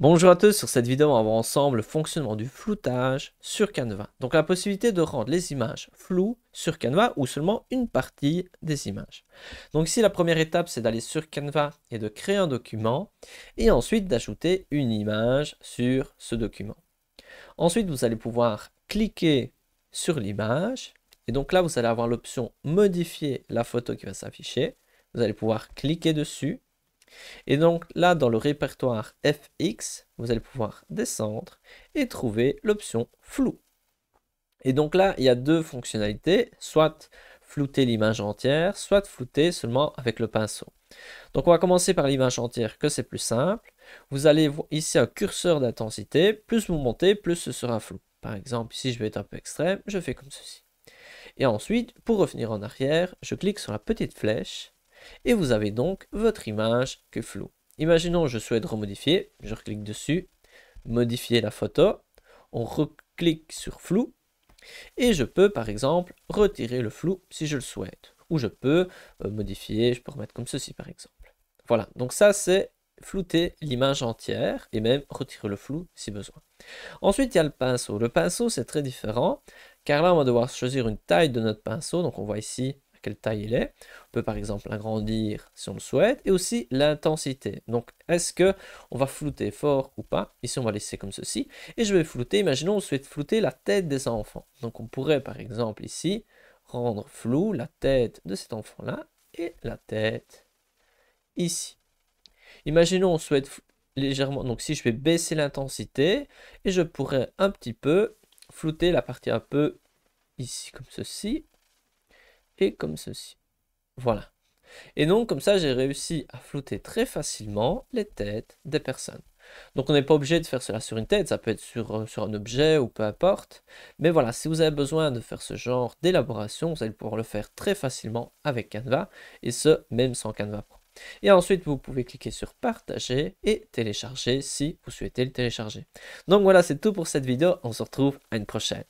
Bonjour à tous, sur cette vidéo on va voir ensemble le fonctionnement du floutage sur Canva. Donc la possibilité de rendre les images floues sur Canva ou seulement une partie des images. Donc ici la première étape c'est d'aller sur Canva et de créer un document et ensuite d'ajouter une image sur ce document. Ensuite vous allez pouvoir cliquer sur l'image et donc là vous allez avoir l'option modifier la photo qui va s'afficher. Vous allez pouvoir cliquer dessus et donc là, dans le répertoire FX, vous allez pouvoir descendre et trouver l'option flou. Et donc là, il y a deux fonctionnalités, soit flouter l'image entière, soit flouter seulement avec le pinceau. Donc on va commencer par l'image entière, que c'est plus simple. Vous allez voir ici un curseur d'intensité, plus vous montez, plus ce sera flou. Par exemple, ici je vais être un peu extrême, je fais comme ceci. Et ensuite, pour revenir en arrière, je clique sur la petite flèche et vous avez donc votre image que floue. Imaginons je souhaite remodifier, je clique dessus, modifier la photo, on reclique sur flou et je peux par exemple retirer le flou si je le souhaite ou je peux euh, modifier, je peux remettre comme ceci par exemple. Voilà, donc ça c'est flouter l'image entière et même retirer le flou si besoin. Ensuite, il y a le pinceau. Le pinceau, c'est très différent, car là, on va devoir choisir une taille de notre pinceau. Donc, on voit ici quelle taille il est. On peut par exemple l'agrandir si on le souhaite, et aussi l'intensité. Donc est-ce que on va flouter fort ou pas Ici on va laisser comme ceci, et je vais flouter, imaginons on souhaite flouter la tête des enfants. Donc on pourrait par exemple ici rendre flou la tête de cet enfant-là, et la tête ici. Imaginons on souhaite légèrement, donc si je vais baisser l'intensité, et je pourrais un petit peu flouter la partie un peu ici comme ceci, comme ceci. Voilà. Et donc, comme ça, j'ai réussi à flouter très facilement les têtes des personnes. Donc, on n'est pas obligé de faire cela sur une tête, ça peut être sur, euh, sur un objet ou peu importe. Mais voilà, si vous avez besoin de faire ce genre d'élaboration, vous allez pouvoir le faire très facilement avec Canva, et ce, même sans Canva Pro. Et ensuite, vous pouvez cliquer sur partager et télécharger si vous souhaitez le télécharger. Donc voilà, c'est tout pour cette vidéo, on se retrouve à une prochaine.